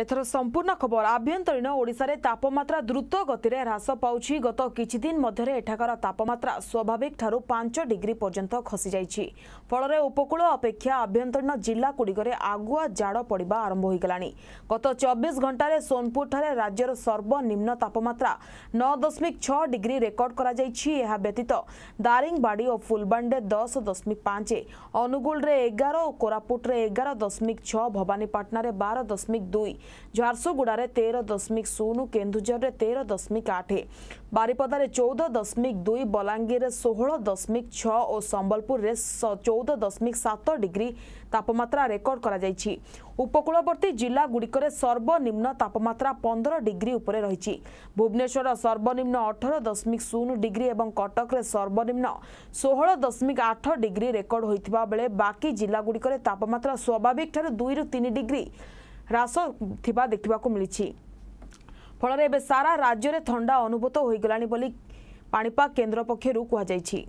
ଏଥର ସମ୍ପୂର୍ଣ୍ଣ ଖବର ଆଭ୍ୟନ୍ତରୀଣ ଓଡ଼ିଶାରେ ତାପମାତ୍ରା ଦ୍ରୁତ ଗତିରେ ହ୍ରାସ ପାଉଛି ଗତ କିଛିଦିନ ମଧ୍ୟରେ ଏଠାକାର ତାପମାତ୍ରା ସ୍ୱାଭାବିକଠାରୁ ପାଞ୍ଚ ଡିଗ୍ରୀ ପର୍ଯ୍ୟନ୍ତ ଖସିଯାଇଛି ଫଳରେ ଉପକୂଳ ଅପେକ୍ଷା ଆଭ୍ୟନ୍ତରୀଣ ଜିଲ୍ଲାଗୁଡ଼ିକରେ ଆଗୁଆ ଜାଡ଼ ପଡ଼ିବା ଆରମ୍ଭ ହୋଇଗଲାଣି ଗତ ଚବିଶ ଘଣ୍ଟାରେ ସୋନପୁରଠାରେ ରାଜ୍ୟର ସର୍ବନିମ୍ନ ତାପମାତ୍ରା ନଅ ଦଶମିକ ଛଅ ଡିଗ୍ରୀ ରେକର୍ଡ କରାଯାଇଛି ଏହା ବ୍ୟତୀତ ଦାରିଙ୍ଗବାଡ଼ି ଓ ଫୁଲବାଣୀରେ ଦଶ ଦଶମିକ ପାଞ୍ଚ ଅନୁଗୁଳରେ ଏଗାର ଓ କୋରାପୁଟରେ ଏଗାର ଦଶମିକ ଛଅ ଭବାନୀପାଟଣାରେ ବାର ଦଶମିକ ଦୁଇ ଝାରସୁଗୁଡ଼ାରେ ତେର ଦଶମିକ ଶୂନ କେନ୍ଦୁଝରରେ ତେର ଦଶମିକ ଆଠ ବାରିପଦାରେ ଚଉଦ ଦଶମିକ ଦୁଇ ବଲାଙ୍ଗୀରରେ ଷୋହଳ ଦଶମିକ ଛଅ ଓ ସମ୍ବଲପୁରରେ ଚଉଦ ଦଶମିକ ସାତ ଡିଗ୍ରୀ ତାପମାତ୍ରା ରେକର୍ଡ କରାଯାଇଛି ଉପକୂଳବର୍ତ୍ତୀ ଜିଲ୍ଲାଗୁଡ଼ିକରେ ସର୍ବନିମ୍ନ ତାପମାତ୍ରା ପନ୍ଦର ଡିଗ୍ରୀ ଉପରେ ରହିଛି ଭୁବନେଶ୍ୱର ସର୍ବନିମ୍ନ ଅଠର ଦଶମିକ ଶୂନ ଡିଗ୍ରୀ ଏବଂ କଟକରେ ସର୍ବନିମ୍ନ ଷୋହଳ ଦଶମିକ ଆଠ ଡିଗ୍ରୀ ରେକର୍ଡ ହୋଇଥିବା ବେଳେ ବାକି ଜିଲ୍ଲାଗୁଡ଼ିକରେ ତାପମାତ୍ରା ସ୍ୱାଭାବିକଠାରୁ ଦୁଇରୁ ତିନି ଡିଗ୍ରୀ ହ୍ରାସ ଥିବା ଦେଖିବାକୁ ମିଳିଛି ଫଳରେ ଏବେ ସାରା ରାଜ୍ୟରେ ଥଣ୍ଡା ଅନୁଭୂତ ହୋଇଗଲାଣି ବୋଲି ପାଣିପାଗ କେନ୍ଦ୍ର ପକ୍ଷରୁ କୁହାଯାଇଛି